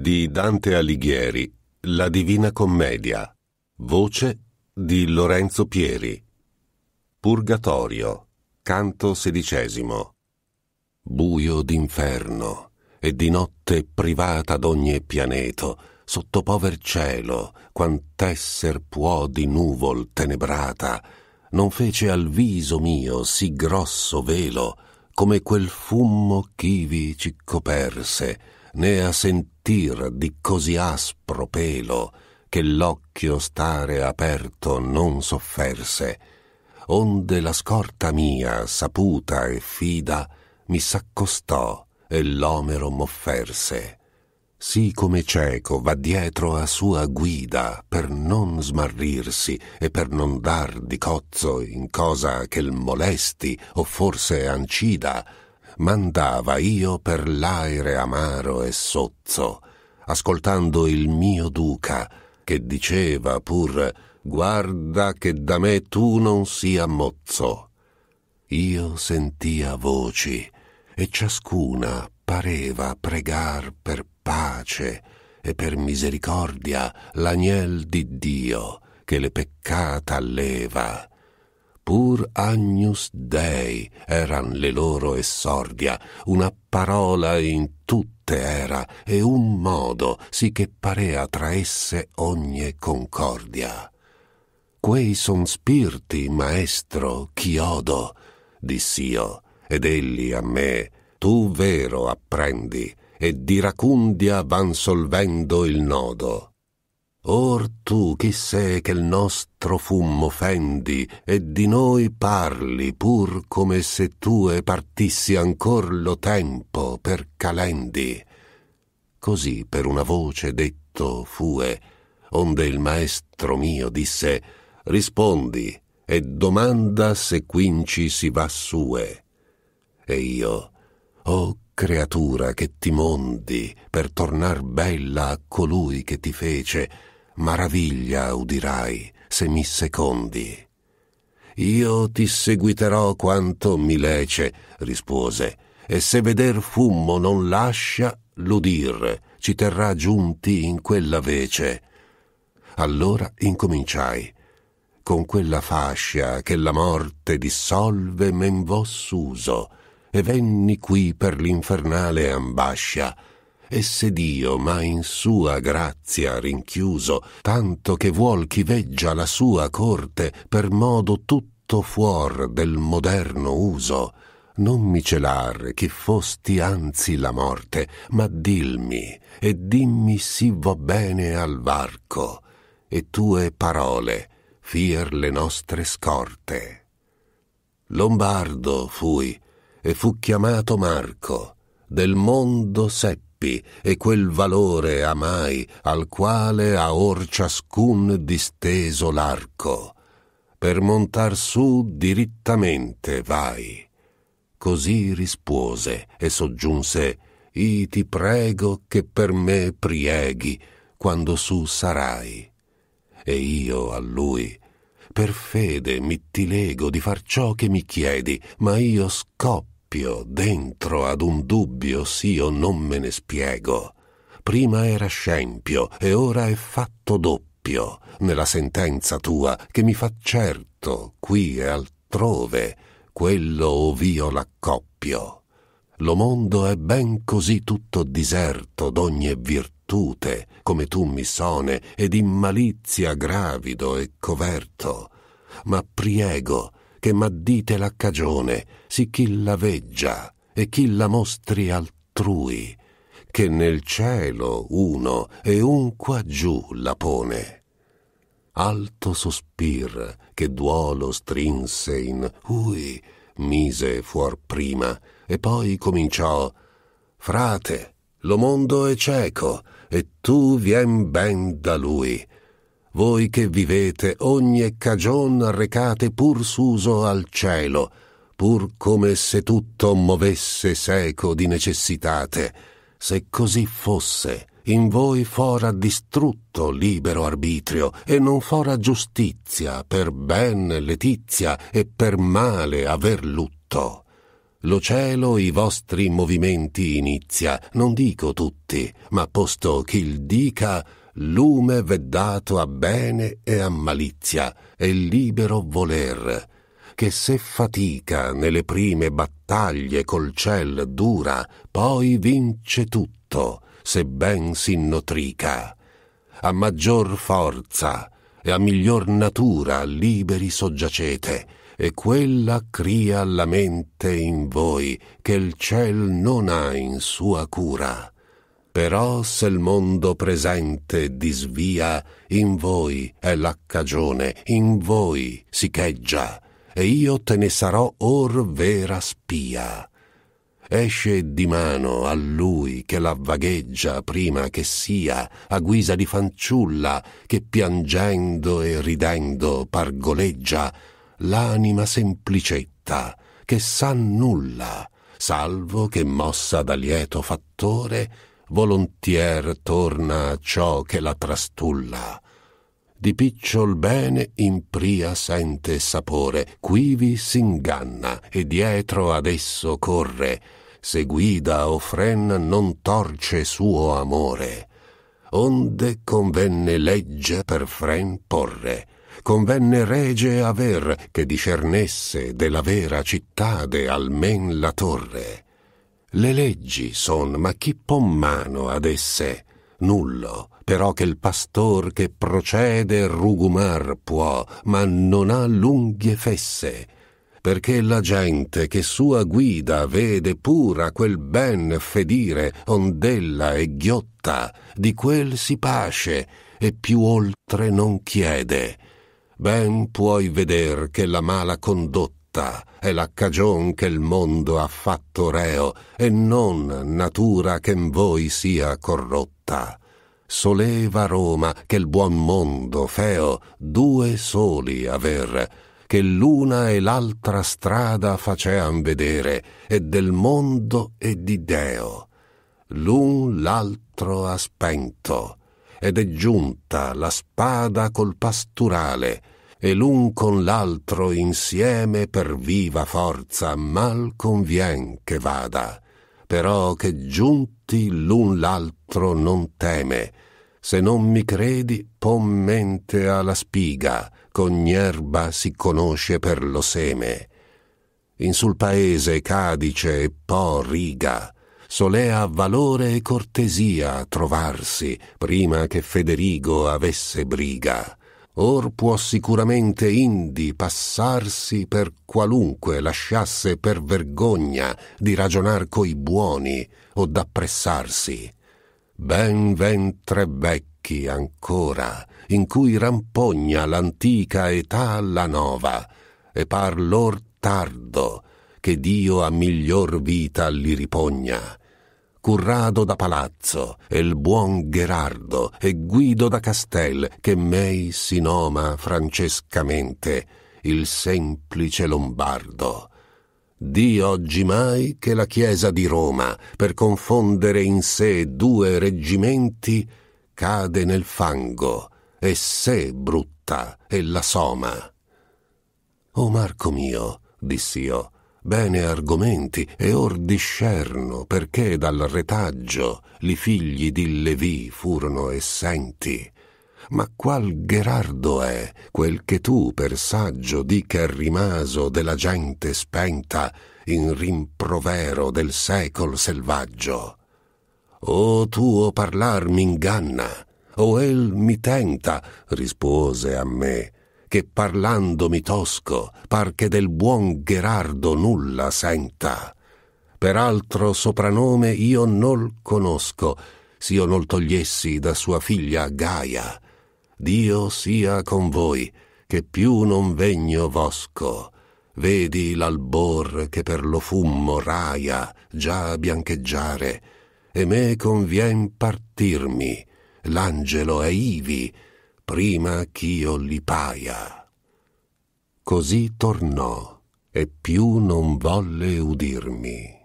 di Dante Alighieri, La Divina Commedia, voce di Lorenzo Pieri, Purgatorio, canto sedicesimo, buio d'inferno e di notte privata d'ogni pianeto, sotto pover cielo, quant'esser può di nuvol tenebrata, non fece al viso mio sì grosso velo, come quel fummo chivi ci coperse, né a sentir di così aspro pelo che l'occhio stare aperto non sofferse, onde la scorta mia, saputa e fida, mi s'accostò e l'omero m'offerse. Sì come cieco va dietro a sua guida per non smarrirsi e per non dar di cozzo in cosa che l molesti o forse ancida, mandava io per l'aere amaro e sozzo, ascoltando il mio duca, che diceva pur guarda che da me tu non sia mozzo. Io sentia voci, e ciascuna pareva pregar per pace e per misericordia l'agnel di Dio che le peccata leva pur agnus dei eran le loro essordia, una parola in tutte era e un modo sì che parea tra esse ogni concordia. Quei son spirti, maestro, ch'iodo, diss'io, ed egli a me, tu vero apprendi, e di racundia van solvendo il nodo Or tu chi sei che il nostro fummo fendi e di noi parli pur come se tue partissi ancor lo tempo per calendi. Così per una voce detto fue, onde il maestro mio disse rispondi e domanda se quinci si va sue. E io, o oh creatura che ti mondi per tornar bella a colui che ti fece, maraviglia udirai se mi secondi. Io ti seguiterò quanto mi lece, rispose, e se veder fummo non lascia, l'udir ci terrà giunti in quella vece. Allora incominciai. Con quella fascia che la morte dissolve men vo s'uso, e venni qui per l'infernale ambascia, e se Dio m'ha in sua grazia rinchiuso, tanto che vuol chi veggia la sua corte per modo tutto fuor del moderno uso. Non mi celar chi fosti anzi la morte, ma dilmi e dimmi si va bene al varco, e tue parole fier le nostre scorte. Lombardo fui e fu chiamato Marco, del mondo setto colpi e quel valore amai al quale ha or ciascun disteso l'arco. Per montar su dirittamente vai. Così rispuose e soggiunse: I ti prego che per me prieghi quando su sarai. E io a lui per fede mi ti lego di far ciò che mi chiedi, ma io scoppio scoppio dentro ad un dubbio s'io non me ne spiego. Prima era scempio e ora è fatto doppio nella sentenza tua che mi fa certo qui e altrove quello ov'io l'accoppio. Lo mondo è ben così tutto diserto d'ogni virtute, come tu mi sone, ed in malizia gravido e coverto. Ma priego, che m'addite la cagione, si chi la veggia e chi la mostri altrui, che nel cielo uno e un qua giù la pone. Alto sospir che duolo strinse in ui, mise fuor prima, e poi cominciò Frate, lo mondo è cieco, e tu vien ben da lui voi che vivete ogni cagion recate pur s'uso al cielo, pur come se tutto movesse seco di necessitate, se così fosse, in voi fora distrutto libero arbitrio e non fora giustizia per ben letizia e per male aver lutto. Lo cielo i vostri movimenti inizia, non dico tutti, ma posto ch'il dica, lume v'è dato a bene e a malizia e libero voler, che se fatica nelle prime battaglie col ciel dura, poi vince tutto, se ben si notrica. A maggior forza e a miglior natura liberi soggiacete, e quella cria la mente in voi che il ciel non ha in sua cura però se il mondo presente disvia, in voi è la cagione, in voi si cheggia, e io te ne sarò or vera spia. Esce di mano a lui che la vagheggia prima che sia, a guisa di fanciulla, che piangendo e ridendo pargoleggia, l'anima semplicetta, che sa nulla, salvo che mossa da lieto fattore, volontier torna a ciò che la trastulla. Di picciol bene in pria sente sapore, quivi s'inganna e dietro ad esso corre, se guida o fren non torce suo amore. Onde convenne legge per fren porre, convenne rege aver che discernesse della vera cittade almen la torre le leggi son, ma chi pon mano ad esse? Nullo, però che il pastor che procede rugumar può, ma non ha l'unghie fesse. Perché la gente che sua guida vede pura quel ben fedire, ondella e ghiotta, di quel si pace e più oltre non chiede. Ben puoi veder che la mala condotta fatta è la cagion che il mondo ha fatto reo e non natura che in voi sia corrotta. Soleva Roma che il buon mondo feo due soli aver, che l'una e l'altra strada facean vedere, e del mondo e di Deo. L'un l'altro ha spento, ed è giunta la spada col pasturale, e l'un con l'altro insieme per viva forza mal convien che vada, però che giunti l'un l'altro non teme. Se non mi credi, pon mente alla spiga, ch'ogni erba si conosce per lo seme. In sul paese cadice e po riga, solea valore e cortesia trovarsi prima che Federigo avesse briga or può sicuramente indi passarsi per qualunque lasciasse per vergogna di ragionar coi buoni o d'appressarsi. Ben ventre vecchi ancora, in cui rampogna l'antica età alla nova, e par lor tardo che Dio a miglior vita li ripogna Currado da Palazzo e il buon Gherardo e Guido da Castel che mei si noma francescamente il semplice Lombardo. Di oggi mai che la Chiesa di Roma, per confondere in sé due reggimenti, cade nel fango e sé brutta e la soma. O Marco mio, dissi io, bene argomenti e or discerno perché dal retaggio li figli di Levi furono essenti. Ma qual Gherardo è quel che tu per saggio di che è rimaso della gente spenta in rimprovero del secol selvaggio? O tuo parlar m'inganna, o el mi tenta, rispose a me che parlandomi tosco par che del buon Gherardo nulla senta. Per altro sopranome io nol conosco, s'io nol togliessi da sua figlia Gaia. Dio sia con voi, che più non vegno vosco. Vedi l'albor che per lo fummo raia già biancheggiare, e me convien partirmi, l'angelo è ivi, prima ch'io li paia. Così tornò e più non volle udirmi.